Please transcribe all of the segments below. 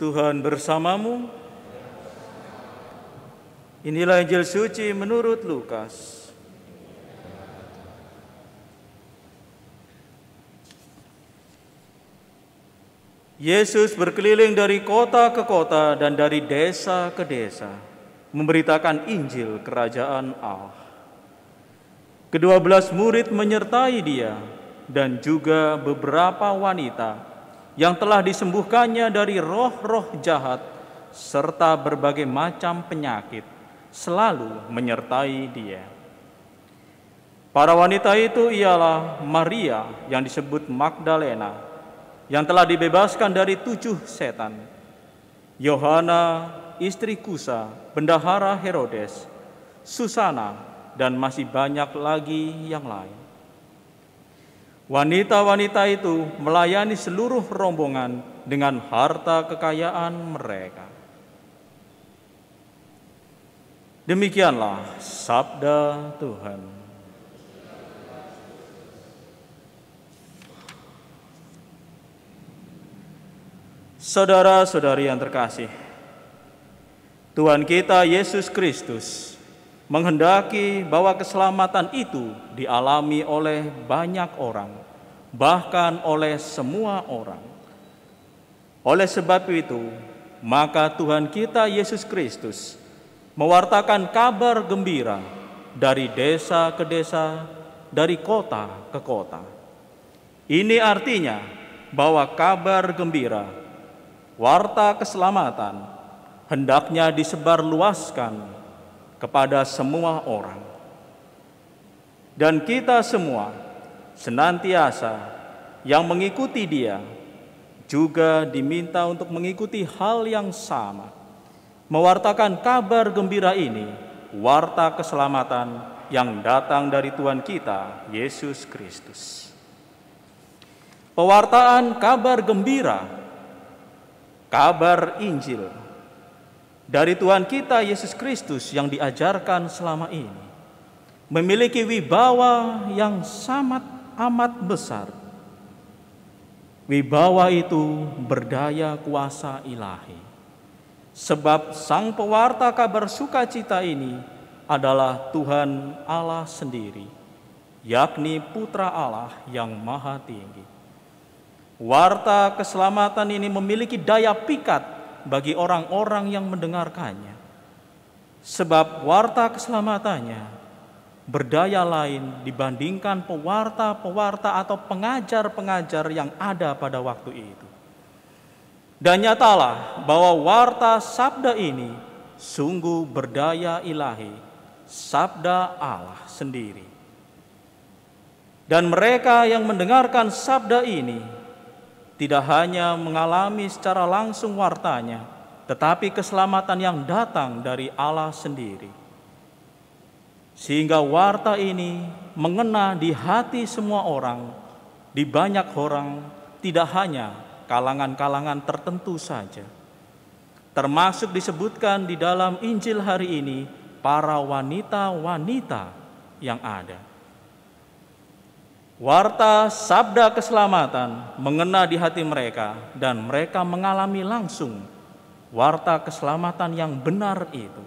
Tuhan bersamamu. Inilah Injil suci menurut Lukas. Yesus berkeliling dari kota ke kota dan dari desa ke desa, memberitakan Injil Kerajaan Allah. Kedua belas murid menyertai dia dan juga beberapa wanita yang telah disembuhkannya dari roh-roh jahat serta berbagai macam penyakit selalu menyertai dia. Para wanita itu ialah Maria yang disebut Magdalena, yang telah dibebaskan dari tujuh setan, Yohana, istri Kusa, bendahara Herodes, Susana, dan masih banyak lagi yang lain. Wanita-wanita itu melayani seluruh rombongan dengan harta kekayaan mereka. Demikianlah sabda Tuhan. Saudara-saudari yang terkasih, Tuhan kita Yesus Kristus menghendaki bahwa keselamatan itu dialami oleh banyak orang, bahkan oleh semua orang. Oleh sebab itu, maka Tuhan kita Yesus Kristus mewartakan kabar gembira dari desa ke desa, dari kota ke kota. Ini artinya bahwa kabar gembira, warta keselamatan, hendaknya disebarluaskan kepada semua orang. Dan kita semua senantiasa yang mengikuti dia juga diminta untuk mengikuti hal yang sama. Mewartakan kabar gembira ini, warta keselamatan yang datang dari Tuhan kita, Yesus Kristus. Pewartaan kabar gembira, kabar Injil, dari Tuhan kita Yesus Kristus yang diajarkan selama ini memiliki wibawa yang sangat amat besar. Wibawa itu berdaya kuasa ilahi. Sebab sang pewarta kabar sukacita ini adalah Tuhan Allah sendiri, yakni Putra Allah yang Maha Tinggi. Warta keselamatan ini memiliki daya pikat bagi orang-orang yang mendengarkannya. Sebab warta keselamatannya berdaya lain dibandingkan pewarta-pewarta atau pengajar-pengajar yang ada pada waktu itu. Dan nyatalah bahwa warta sabda ini sungguh berdaya ilahi, sabda Allah sendiri. Dan mereka yang mendengarkan sabda ini tidak hanya mengalami secara langsung wartanya, tetapi keselamatan yang datang dari Allah sendiri. Sehingga warta ini mengena di hati semua orang, di banyak orang, tidak hanya kalangan-kalangan tertentu saja. Termasuk disebutkan di dalam Injil hari ini para wanita-wanita yang ada. Warta sabda keselamatan mengena di hati mereka dan mereka mengalami langsung warta keselamatan yang benar itu.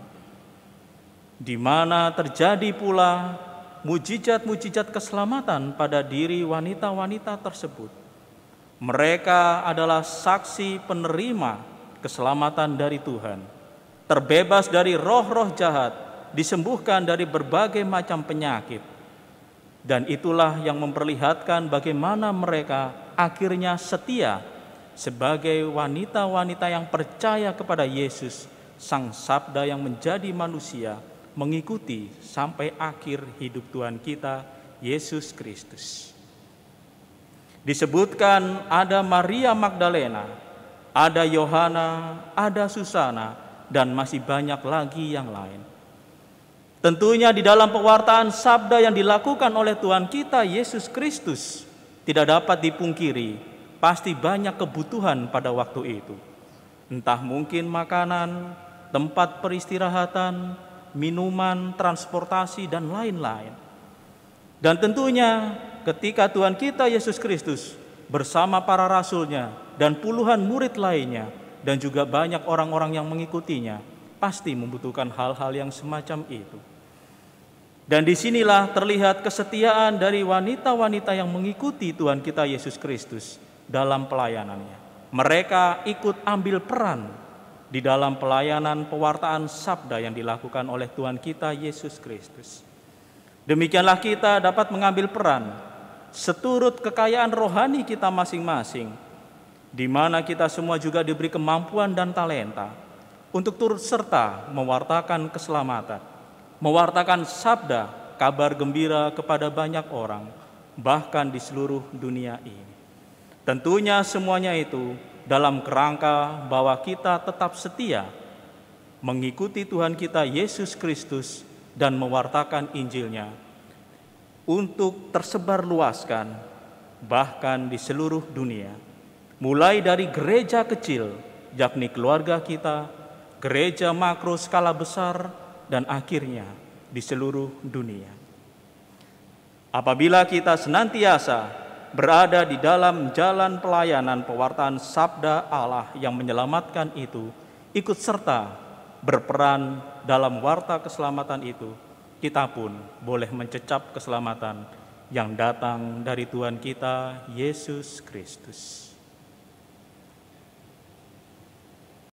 Di mana terjadi pula mujizat-mujizat keselamatan pada diri wanita-wanita tersebut. Mereka adalah saksi penerima keselamatan dari Tuhan, terbebas dari roh-roh jahat, disembuhkan dari berbagai macam penyakit, dan itulah yang memperlihatkan bagaimana mereka akhirnya setia sebagai wanita-wanita yang percaya kepada Yesus, Sang Sabda yang menjadi manusia, mengikuti sampai akhir hidup Tuhan kita, Yesus Kristus. Disebutkan ada Maria Magdalena, ada Yohana, ada Susana, dan masih banyak lagi yang lain Tentunya di dalam pewartaan sabda yang dilakukan oleh Tuhan kita Yesus Kristus tidak dapat dipungkiri, pasti banyak kebutuhan pada waktu itu. Entah mungkin makanan, tempat peristirahatan, minuman, transportasi dan lain-lain. Dan tentunya ketika Tuhan kita Yesus Kristus bersama para rasulnya dan puluhan murid lainnya dan juga banyak orang-orang yang mengikutinya pasti membutuhkan hal-hal yang semacam itu. Dan disinilah terlihat kesetiaan dari wanita-wanita yang mengikuti Tuhan kita Yesus Kristus dalam pelayanannya. Mereka ikut ambil peran di dalam pelayanan pewartaan sabda yang dilakukan oleh Tuhan kita Yesus Kristus. Demikianlah kita dapat mengambil peran seturut kekayaan rohani kita masing-masing, di mana kita semua juga diberi kemampuan dan talenta untuk turut serta mewartakan keselamatan mewartakan sabda kabar gembira kepada banyak orang, bahkan di seluruh dunia ini. Tentunya semuanya itu dalam kerangka bahwa kita tetap setia mengikuti Tuhan kita Yesus Kristus dan mewartakan Injilnya untuk tersebar luaskan bahkan di seluruh dunia. Mulai dari gereja kecil, yakni keluarga kita, gereja makro skala besar, dan akhirnya di seluruh dunia. Apabila kita senantiasa berada di dalam jalan pelayanan pewartaan sabda Allah yang menyelamatkan itu, ikut serta berperan dalam warta keselamatan itu, kita pun boleh mencecap keselamatan yang datang dari Tuhan kita Yesus Kristus.